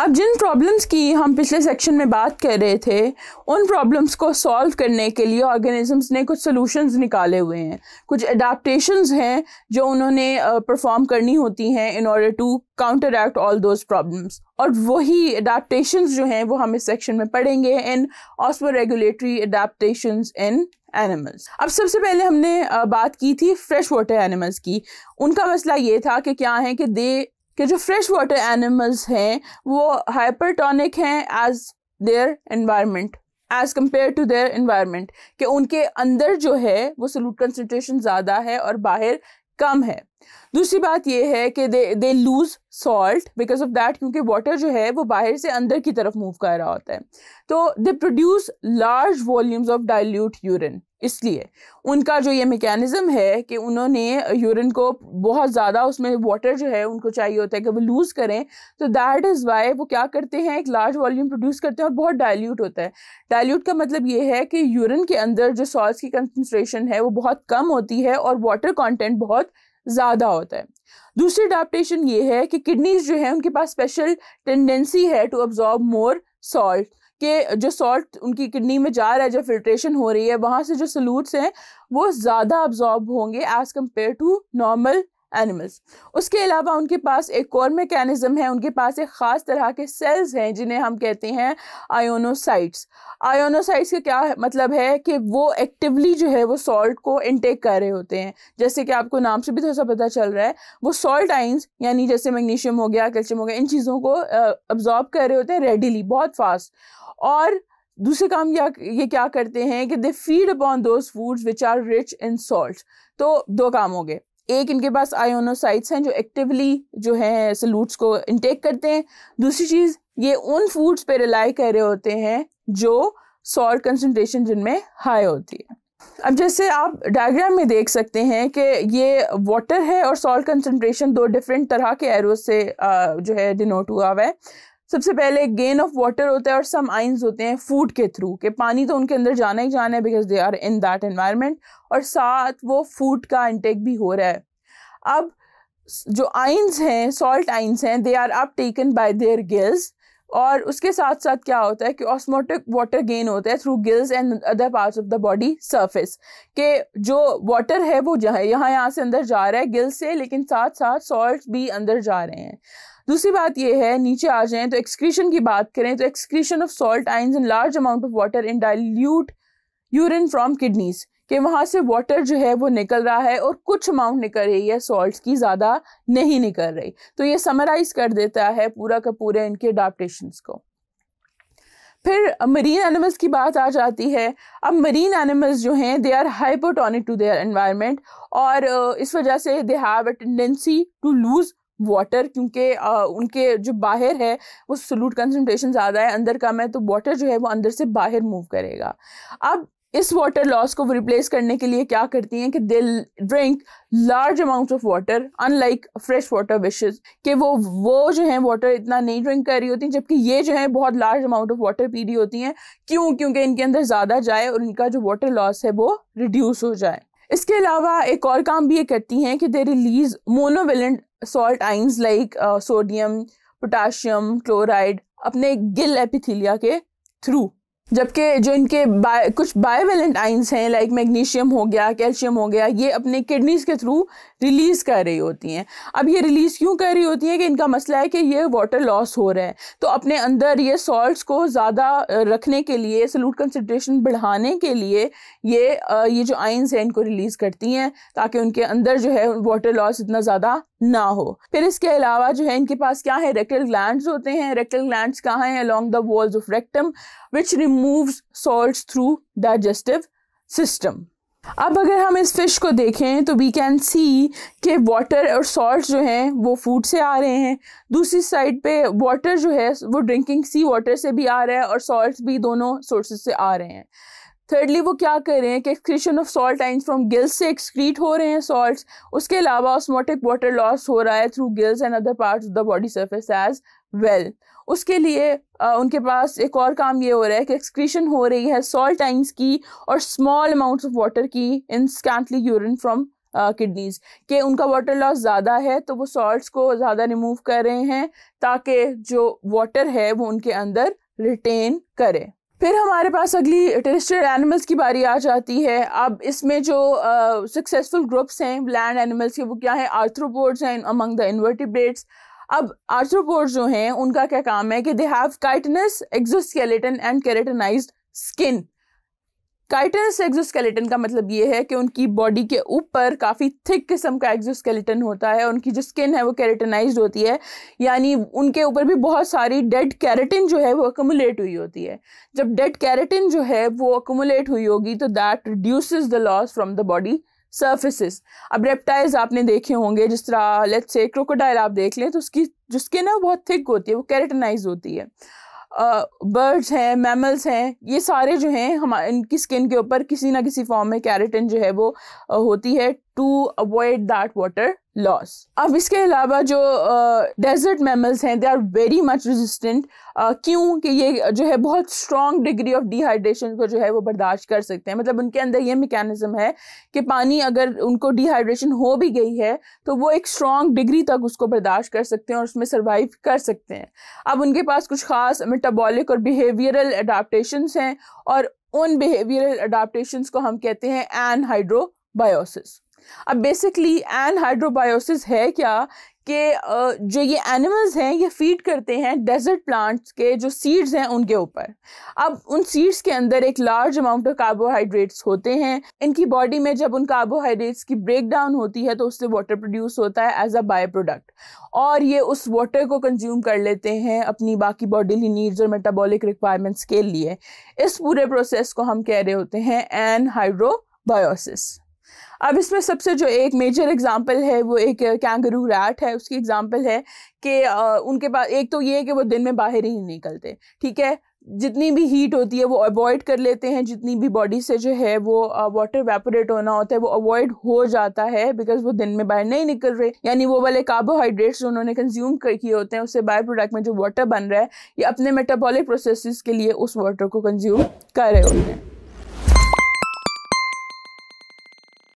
अब जिन प्रॉब्लम्स की हम पिछले सेक्शन में बात कर रहे थे उन प्रॉब्लम्स को सॉल्व करने के लिए ऑर्गेनिजम्स ने कुछ सॉल्यूशंस निकाले हुए हैं कुछ अडाप्टेशंस हैं जो उन्होंने परफॉर्म करनी होती हैं in order to counteract all those problems और वही अडाप्टेशंस जो हैं वो हम इस सेक्शन में पढ़ेंगे in osmoregulatory adaptations in animals अब सबसे पहले हमने बात की थी फ्रेश वाटर एनिमल्स की उनका मसला ये था कि क्या है कि दे कि जो फ्रेश वाटर एनिमल्स हैं वो हाइपरटोनिक हैं as their environment as compared to their environment कि उनके अंदर जो है वो सोलूट कंसनट्रेशन ज़्यादा है और बाहर कम है दूसरी बात यह है कि they they lose salt because of that क्योंकि वाटर जो है वो बाहर से अंदर की तरफ मूव कर रहा होता है तो they produce large volumes of dilute urine इसलिए उनका जो ये मेकेनिज़म है कि उन्होंने यूरिन को बहुत ज़्यादा उसमें वाटर जो है उनको चाहिए होता है कि वो लूज़ करें तो दैट इज़ वाई वो क्या करते हैं एक लार्ज वॉल्यूम प्रोड्यूस करते हैं और बहुत डाइल्यूट होता है डाइल्यूट का मतलब ये है कि यूरिन के अंदर जो सॉल्ट की कंसनट्रेशन है वो बहुत कम होती है और वाटर कॉन्टेंट बहुत ज़्यादा होता है दूसरी अडाप्टेशन ये है कि किडनीज जो है उनके पास स्पेशल टेंडेंसी है टू अब्जॉर्ब मोर सॉल्ट कि जो सॉल्ट उनकी किडनी में जा रहा है जो फिल्ट्रेशन हो रही है वहाँ से जो सलूट्स हैं वो ज़्यादा अब्जॉर्ब होंगे as compared to normal animals उसके अलावा उनके पास एक और मेकेनिज़म है उनके पास एक ख़ास तरह के सेल्स हैं जिन्हें हम कहते हैं आयोनोसाइट्स आयोनोसाइट्स का क्या मतलब है कि वो एक्टिवली जो है वो सॉल्ट को इनटेक कर रहे होते हैं जैसे कि आपको नाम से भी थोड़ा तो सा पता चल रहा है वो सॉल्ट आइंस यानी जैसे मैग्नीशियम हो गया कैल्शियम हो गया इन चीज़ों को अब्जॉर्ब कर रहे होते हैं रेडीली बहुत फास्ट और दूसरे काम या ये क्या करते हैं कि they feed upon those foods which are rich in salt तो दो काम हो गए एक इनके पास आयोनोसाइट्स हैं जो एक्टिवली जो है सलूट्स को इनटेक करते हैं दूसरी चीज़ ये उन फूड्स पे रिलाई कर रहे होते हैं जो सॉल्ट कंसनट्रेशन जिनमें हाई होती है अब जैसे आप डायग्राम में देख सकते हैं कि ये वाटर है और सॉल्ट कंसनट्रेशन दो डिफरेंट तरह के एरो से जो है डिनोट हुआ हुआ है सबसे पहले गेन ऑफ वाटर होता है और सम आइंस होते हैं फूड के थ्रू कि पानी तो उनके अंदर जाना ही जाना है because they are in that environment और साथ वो फूड का इंटेक भी हो रहा है अब जो आइंस हैं सॉल्ट आइंस हैं they are up taken by their gills और उसके साथ साथ क्या होता है कि ऑस्मोटिक वाटर गेन होता है through gills and other parts of the body surface के जो वाटर है वो जहाँ यहाँ यहाँ से अंदर जा रहा है गिल्स से लेकिन साथ साथ सॉल्ट भी अंदर जा रहे हैं दूसरी बात ये है नीचे आ जाएँ तो एक्सक्रीशन की बात करें तो excretion of salt ions in large amount of water in dilute urine from kidneys कि वहाँ से वाटर जो है वो निकल रहा है और कुछ अमाउंट निकल रही है सॉल्ट की ज़्यादा नहीं निकल रही तो ये समराइज़ कर देता है पूरा का पूरा इनके अडाप्टेशन को फिर मरीन एनिमल्स की बात आ जाती है अब मरीन एनिमल्स जो हैं they are hypotonic to their environment और इस वजह से they have a tendency to lose water क्योंकि उनके जो बाहर है वो सोलूट कंसनट्रेशन ज़्यादा है अंदर कम है तो वाटर जो है वो अंदर से बाहर मूव करेगा अब इस वाटर लॉस को रिप्लेस करने के लिए क्या करती हैं कि they drink large amount of water unlike fresh water fishes कि वो वो जो है वाटर इतना नहीं ड्रिंक कर रही होती जबकि ये जो है बहुत लार्ज अमाउंट ऑफ वाटर पी रही होती हैं क्यों क्योंकि इनके अंदर ज़्यादा जाए और इनका जो वाटर लॉस है वो रिड्यूस हो जाए इसके अलावा एक और काम भी ये करती हैं कि they release monovalent salt ions like sodium potassium chloride अपने गिल एपिथीलिया के थ्रू जबकि जो इनके बाय कुछ बायोवेलेंट आइंस हैं लाइक मैग्नीशियम हो गया कैल्शियम हो गया ये अपने किडनीज़ के थ्रू रिलीज़ कर रही होती हैं अब ये रिलीज़ क्यों कर रही होती हैं कि इनका मसला है कि ये वाटर लॉस हो रहा है तो अपने अंदर ये सॉल्ट्स को ज़्यादा रखने के लिए सलूट कंसनट्रेशन बढ़ाने के लिए ये ये जो आइंस हैं इनको रिलीज़ करती हैं ताकि उनके अंदर जो है वाटर लॉस इतना ज़्यादा ना हो फिर इसके अलावा जो है इनके पास क्या है रेक्टल ग्लैंड होते हैं रेक्टल ग्लैंड कहाँ हैं along the walls of rectum which remove salt through digestive system अब अगर हम इस फिश को देखें तो वी कैन सी के वाटर और सॉल्ट जो हैं वो फूड से आ रहे हैं दूसरी साइड पे वाटर जो है वो ड्रिंकिंग सी वाटर से भी आ रहा है और सॉल्ट भी दोनों सोर्सेज से आ रहे हैं थर्डली वो क्या कर रहे हैं कि excretion of salt and from gills से एक्सक्रीट हो रहे हैं सॉल्ट उसके अलावा ऑस्मोटिक वाटर लॉस हो रहा है through gills and other part of the body surface as well उसके लिए आ, उनके पास एक और काम ये हो रहा है कि एक्सक्रीशन हो रही है सॉल्ट एंड की और स्मॉल अमाउंट ऑफ वाटर की in scanty urine from kidneys के उनका वाटर लॉस ज़्यादा है तो वो सॉल्ट्स को ज़्यादा रिमूव कर रहे हैं ताकि जो वाटर है वो उनके अंदर रिटेन करें फिर हमारे पास अगली टेरेस्ट्रियल एनिमल्स की बारी आ जाती है अब इसमें जो सक्सेसफुल ग्रुप्स हैं लैंड एनिमल्स के वो क्या हैं आर्थ्रोपोड्स हैं अमंग द इन्वर्टिब्रेट्स अब आर्थ्रोपोड्स जो हैं उनका क्या काम है कि they have chitinous exoskeleton and keratinized skin chitinous exoskeleton का मतलब ये है कि उनकी बॉडी के ऊपर काफ़ी थिक किस्म का एक्जोस्केलेटन होता है उनकी जो स्किन है वो कैरेटनाइज होती है यानी उनके ऊपर भी बहुत सारी डेड कैरेटिन जो है वो अकोमुलेट हुई होती है जब डेड कैरेटिन जो है वो अकोमुलेट हुई होगी तो that reduce the loss from the body surface अब रेप्टाइल्स आपने देखे होंगे जिस तरह लेट्स से क्रोकोडाइल आप देख लें तो उसकी जो स्किन है वो बहुत थिक होती है वो कैरेटनाइज होती है बर्ड्स हैं मैमल्स हैं ये सारे जो हैं हम इनकी स्किन के ऊपर किसी ना किसी फॉर्म में कैरेटिन जो है वो होती है to avoid that water loss अब इसके अलावा जो डेजर्ट मेमल्स हैं they are very much resistant क्यों कि ये जो है बहुत स्ट्रॉन्ग डिग्री ऑफ डिहाइड्रेशन को जो है वो बर्दाश्त कर सकते हैं मतलब उनके अंदर ये मेकेनिज़्म है कि पानी अगर उनको डिहाइड्रेशन हो भी गई है तो वो एक स्ट्रॉन्ग डिग्री तक उसको बर्दाश्त कर सकते हैं और उसमें सर्वाइव कर सकते हैं अब उनके पास कुछ ख़ास मेटाबॉलिक और बिहेवियरल अडाप्टेशंस हैं और उन बिहेवियरल अडाप्टेशंस को हम कहते हैं एनहाइड्रोबायोसिस अब बेसिकली एन हाइड्रोबायोसिस है क्या कि जो ये एनिमल्स हैं ये फीड करते हैं डेजर्ट प्लांट्स के जो सीड्स हैं उनके ऊपर अब उन सीड्स के अंदर एक लार्ज अमाउंट ऑफ कार्बोहाइड्रेट्स होते हैं इनकी बॉडी में जब उन कार्बोहाइड्रेट्स की ब्रेक डाउन होती है तो उससे वाटर प्रोड्यूस होता है एज अ बाय प्रोडक्ट और ये उस वाटर को कंज्यूम कर लेते हैं अपनी बाकी बॉडीली नीड्स और मेटाबॉलिक रिक्वायरमेंट्स के लिए इस पूरे प्रोसेस को हम कह रहे होते हैं एन हाइड्रोबायोसिस अब इसमें सबसे जो एक मेजर एग्जांपल है वो एक कैंगरू रैट है उसकी एग्जांपल है कि उनके पास एक तो ये है कि वो दिन में बाहर ही नहीं निकलते ठीक है जितनी भी हीट होती है वो अवॉइड कर लेते हैं जितनी भी बॉडी से जो है वो वाटर वेपोरेट होना होता है वो अवॉइड हो जाता है बिकॉज वो दिन में बाहर नहीं निकल रहे यानी वो वाले कार्बोहाइड्रेट्स जो उन्होंने कंज्यूम कर किए होते हैं उससे बायो प्रोडक्ट में जो वाटर बन रहा है ये अपने मेटाबॉलिक प्रोसेस के लिए उस वाटर को कंज्यूम कर रहे होते हैं